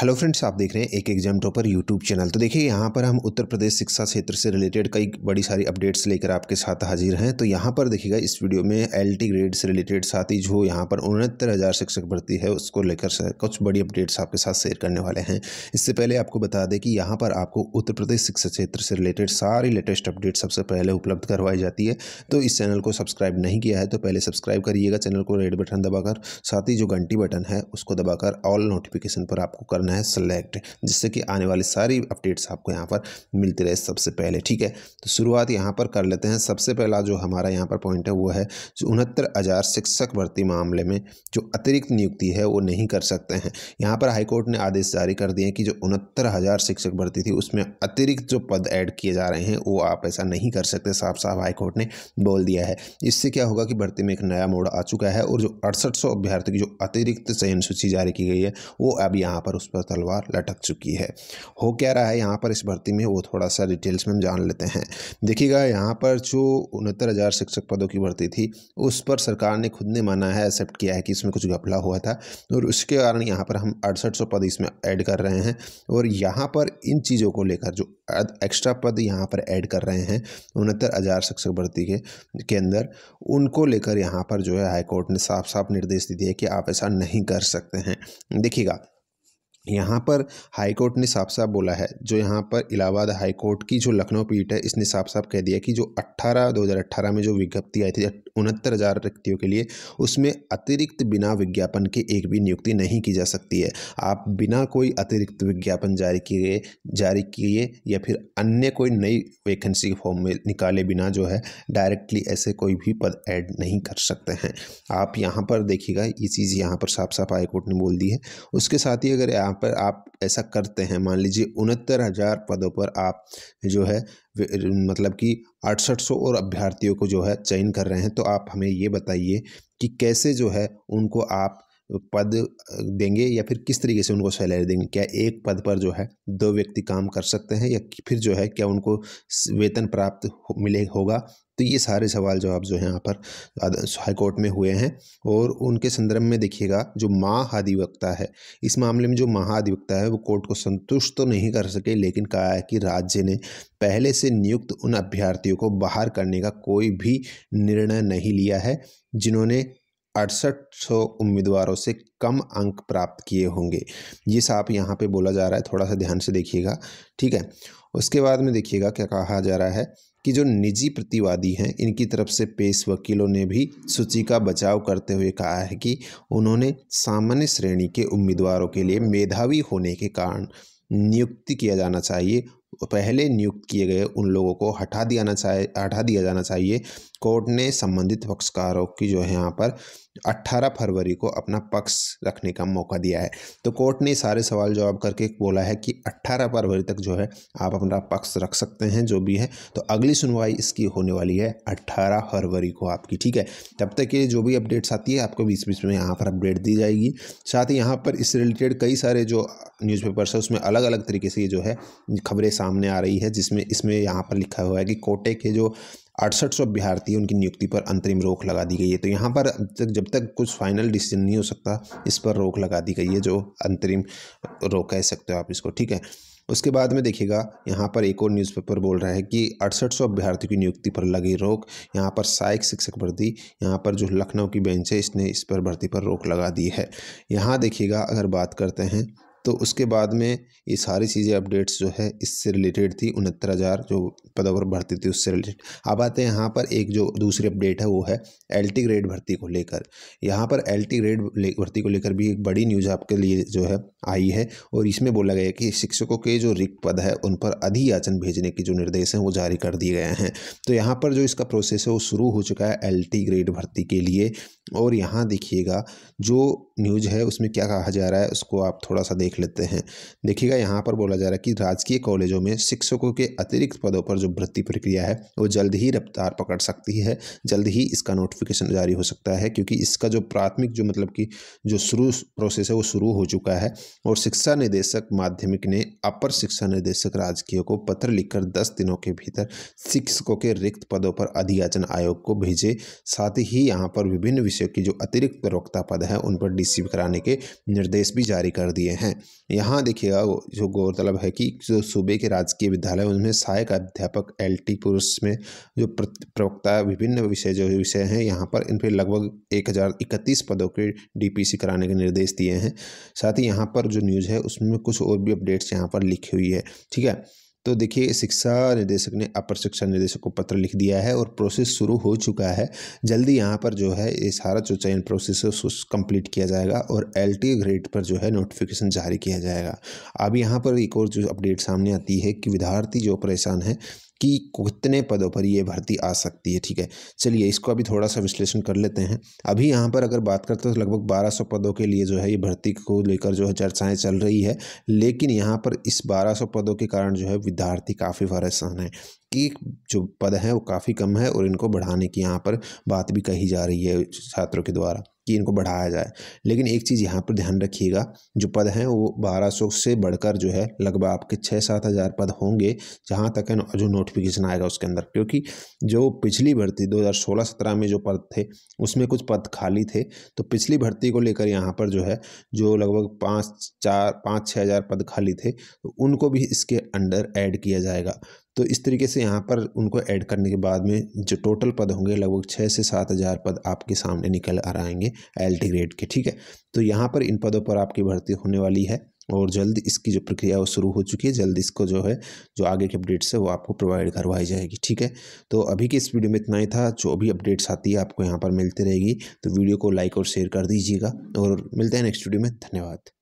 hello friends आप देख रहे हैं एक एग्जाम टॉपर यूट्यूब चैनल तो देखिए यहाँ पर हम उत्तर प्रदेश शिक्षा क्षेत्र से रिलेटेड कई बड़ी सारी अपडेट्स लेकर आपके साथ हाजिर हैं तो यहाँ पर देखिएगा इस वीडियो में एलटी ग्रेड से रिलेटेड साथ ही जो यहाँ पर उनहत्तर हज़ार शिक्षक भर्ती है उसको लेकर कुछ बड़ी अपडेट्स आपके साथ शेयर करने वाले हैं इससे पहले आपको बता दें कि यहाँ पर आपको उत्तर प्रदेश शिक्षा क्षेत्र से रिलेटेड सारी लेटेस्ट अपडेट सबसे पहले उपलब्ध करवाई जाती है तो इस चैनल को सब्सक्राइब नहीं किया है तो पहले सब्सक्राइब करिएगा चैनल को रेड बटन दबाकर साथ ही जो घंटी बटन है उसको दबाकर ऑल नोटिफिकेशन पर आपको करना करना है सेलेक्ट जिससे कि आने वाली सारी अपडेट्स आपको यहाँ पर मिलती रहे सबसे पहले ठीक है तो शुरुआत यहाँ पर कर लेते हैं सबसे पहला जो हमारा यहाँ पर पॉइंट है वो है जो उनहत्तर हज़ार शिक्षक भर्ती मामले में जो अतिरिक्त नियुक्ति है वो नहीं कर सकते हैं यहाँ पर हाईकोर्ट ने आदेश जारी कर दिए कि जो उनहत्तर हज़ार शिक्षक भर्ती थी उसमें अतिरिक्त जो पद ऐड किए जा रहे हैं वो आप ऐसा नहीं कर सकते साफ साफ हाईकोर्ट ने बोल दिया है इससे क्या होगा कि भर्ती में एक नया मोड़ आ चुका है और जो अड़सठ सौ अभ्यर्थियों की जो अतिरिक्त चयन सूची जारी की गई है वो अब यहाँ पर उस पर पर तलवार लटक चुकी है हो क्या रहा है यहाँ पर इस भर्ती में वो थोड़ा सा डिटेल्स में हम जान लेते हैं देखिएगा यहाँ पर जो उनहत्तर हज़ार शिक्षक पदों की भर्ती थी उस पर सरकार ने खुद ने माना है एक्सेप्ट किया है कि इसमें कुछ घपला हुआ था और उसके कारण यहाँ पर हम अड़सठ पद इसमें ऐड कर रहे हैं और यहाँ पर इन चीज़ों को लेकर जो एक्स्ट्रा पद यहाँ पर ऐड कर रहे हैं उनहत्तर हज़ार शिक्षक भर्ती के के अंदर उनको लेकर यहाँ पर जो है हाईकोर्ट ने साफ साफ निर्देश दे दिए कि आप ऐसा नहीं कर सकते हैं देखिएगा यहाँ पर हाई कोर्ट ने साफ साफ बोला है जो यहाँ पर इलाहाबाद हाई कोर्ट की जो लखनऊ पीठ है इसने साफ साफ कह दिया कि जो 18 2018 में जो विज्ञप्ति आई थी उनहत्तर हज़ार व्यक्तियों के लिए उसमें अतिरिक्त बिना विज्ञापन के एक भी नियुक्ति नहीं की जा सकती है आप बिना कोई अतिरिक्त विज्ञापन जारी किए जारी किए या फिर अन्य कोई नई वैकेंसी फॉर्म में निकाले बिना जो है डायरेक्टली ऐसे कोई भी पद ऐड नहीं कर सकते हैं आप यहाँ पर देखिएगा ये चीज़ यहाँ पर साफ साफ हाईकोर्ट ने बोल दी है उसके साथ ही अगर आप पर आप ऐसा करते हैं मान लीजिए उनहत्तर हज़ार पदों पर आप जो है मतलब कि अड़सठ सौ और अभ्यर्थियों को जो है चयन कर रहे हैं तो आप हमें ये बताइए कि कैसे जो है उनको आप पद देंगे या फिर किस तरीके से उनको सैलरी देंगे क्या एक पद पर जो है दो व्यक्ति काम कर सकते हैं या फिर जो है क्या उनको वेतन प्राप्त हो, मिले होगा तो ये सारे सवाल जवाब जो, जो यहाँ पर हाईकोर्ट में हुए हैं और उनके संदर्भ में देखिएगा जो महाधिवक्ता है इस मामले में जो महाधिवक्ता है वो कोर्ट को संतुष्ट तो नहीं कर सके लेकिन कहा है कि राज्य ने पहले से नियुक्त उन अभ्यर्थियों को बाहर करने का कोई भी निर्णय नहीं लिया है जिन्होंने अड़सठ सौ उम्मीदवारों से कम अंक प्राप्त किए होंगे ये साफ यहाँ पे बोला जा रहा है थोड़ा सा ध्यान से देखिएगा ठीक है उसके बाद में देखिएगा क्या कहा जा रहा है कि जो निजी प्रतिवादी हैं इनकी तरफ से पेश वकीलों ने भी सूची का बचाव करते हुए कहा है कि उन्होंने सामान्य श्रेणी के उम्मीदवारों के लिए मेधावी होने के कारण नियुक्ति किया जाना चाहिए पहले नियुक्त किए गए उन लोगों को हटा दिया चाहिए हटा दिया जाना चाहिए कोर्ट ने संबंधित पक्षकारों की जो है यहाँ पर 18 फरवरी को अपना पक्ष रखने का मौका दिया है तो कोर्ट ने सारे सवाल जवाब करके बोला है कि 18 फरवरी तक जो है आप अपना पक्ष रख सकते हैं जो भी है तो अगली सुनवाई इसकी होने वाली है 18 फरवरी को आपकी ठीक है तब तक ये जो भी अपडेट्स आती है आपको बीच बीच में यहाँ पर अपडेट दी जाएगी साथ ही यहाँ पर इस रिलेटेड कई सारे जो न्यूज़पेपर्स है उसमें अलग अलग तरीके से ये जो है खबरें सामने आ रही है जिसमें इसमें यहाँ पर लिखा हुआ है कि कोटे के जो अड़सठ सौ बिहारती उनकी नियुक्ति पर अंतरिम रोक लगा दी गई है तो यहाँ पर अब तक जब तक कुछ फाइनल डिसीजन नहीं हो सकता इस पर रोक लगा दी गई है जो अंतरिम रोक कह सकते हो आप इसको ठीक है उसके बाद में देखिएगा यहाँ पर एक और न्यूज़पेपर बोल रहा है कि अड़सठ सौ अभ्यर्थियों की नियुक्ति पर लगी रोक यहाँ पर सहायक शिक्षक भर्ती यहाँ पर जो लखनऊ की बेंच है इसने इस पर भर्ती पर रोक लगा दी है यहाँ देखिएगा अगर बात करते हैं तो उसके बाद में ये सारी चीज़ें अपडेट्स जो है इससे रिलेटेड थी उनहत्तर हज़ार जो पदों पर भर्ती थी उससे रिलेटेड अब आते हैं यहाँ पर एक जो दूसरी अपडेट है वो है एल ग्रेड भर्ती को लेकर यहाँ पर एल ग्रेड भर्ती को लेकर भी एक बड़ी न्यूज़ आपके लिए जो है आई है और इसमें बोला गया कि शिक्षकों के जो रिक्त पद है उन पर अधियाचन भेजने के जो निर्देश हैं वो जारी कर दिए गए हैं तो यहाँ पर जो इसका प्रोसेस है वो शुरू हो चुका है एल ग्रेड भर्ती के लिए और यहाँ देखिएगा जो न्यूज़ है उसमें क्या कहा जा रहा है उसको आप थोड़ा सा देख लेते हैं देखिएगा यहाँ पर बोला जा रहा है कि राजकीय कॉलेजों में शिक्षकों के अतिरिक्त पदों पर जो भर्ती प्रक्रिया है वो जल्द ही रफ्तार पकड़ सकती है जल्द ही इसका नोटिफिकेशन जारी हो सकता है क्योंकि इसका जो प्राथमिक जो मतलब कि जो शुरू प्रोसेस है वो शुरू हो चुका है और शिक्षा निदेशक माध्यमिक ने अपर शिक्षा निदेशक राजकीय को पत्र लिखकर दस दिनों के भीतर शिक्षकों के रिक्त पदों पर अधियाचन आयोग को भेजे साथ ही यहाँ पर विभिन्न निदेशक के जो अतिरिक्त प्रवक्ता पद हैं उन पर डीसी कराने के निर्देश भी जारी कर दिए हैं यहाँ देखिएगा जो गौरतलब है कि जो सूबे के राजकीय विद्यालय उनमें सहायक अध्यापक एल टी पुरुष में जो प्रवक्ता विभिन्न विषय जो विषय हैं यहाँ पर इन पर लगभग एक हज़ार इकतीस पदों के डी कराने के निर्देश दिए हैं साथ ही यहाँ पर जो न्यूज़ है उसमें कुछ और भी अपडेट्स यहाँ पर लिखी हुई है ठीक है तो देखिए शिक्षा निदेशक ने अपर शिक्षा निदेशक को पत्र लिख दिया है और प्रोसेस शुरू हो चुका है जल्दी यहाँ पर जो है ये सारा जो चयन प्रोसेस है कंप्लीट किया जाएगा और एल ग्रेड पर जो है नोटिफिकेशन जारी किया जाएगा अब यहाँ पर एक और जो अपडेट सामने आती है कि विद्यार्थी जो परेशान है कि कितने पदों पर ये भर्ती आ सकती है ठीक है चलिए इसको अभी थोड़ा सा विश्लेषण कर लेते हैं अभी यहाँ पर अगर बात करते हैं तो लगभग 1200 पदों के लिए जो है ये भर्ती को लेकर जो है चर्चाएं चल रही है लेकिन यहाँ पर इस 1200 पदों के कारण जो है विद्यार्थी काफ़ी परेशान है कि जो पद हैं वो काफ़ी कम है और इनको बढ़ाने की यहाँ पर बात भी कही जा रही है छात्रों के द्वारा कि इनको बढ़ाया जाए लेकिन एक चीज़ यहाँ पर ध्यान रखिएगा जो पद हैं वो बारह सौ से बढ़कर जो है लगभग आपके छः सात हज़ार पद होंगे जहाँ तक है जो नोटिफिकेशन आएगा उसके अंदर क्योंकि जो पिछली भर्ती 2016-17 में जो पद थे उसमें कुछ पद खाली थे तो पिछली भर्ती को लेकर यहाँ पर जो है जो लगभग पाँच चार पाँच छः हज़ार पद खाली थे तो उनको भी इसके अंडर ऐड किया जाएगा तो इस तरीके से यहाँ पर उनको ऐड करने के बाद में जो टोटल पद होंगे लगभग छः से सात हज़ार पद आपके सामने निकल आ आएंगे एल ग्रेड के ठीक है तो यहाँ पर इन पदों पर आपकी भर्ती होने वाली है और जल्द इसकी जो प्रक्रिया वो शुरू हो चुकी है जल्द इसको जो है जो आगे के अपडेट्स है वो आपको प्रोवाइड करवाई जाएगी ठीक है तो अभी के इस वीडियो में इतना ही था जो भी अपडेट्स आती है आपको यहाँ पर मिलती रहेगी तो वीडियो को लाइक और शेयर कर दीजिएगा और मिलते हैं नेक्स्ट वीडियो में धन्यवाद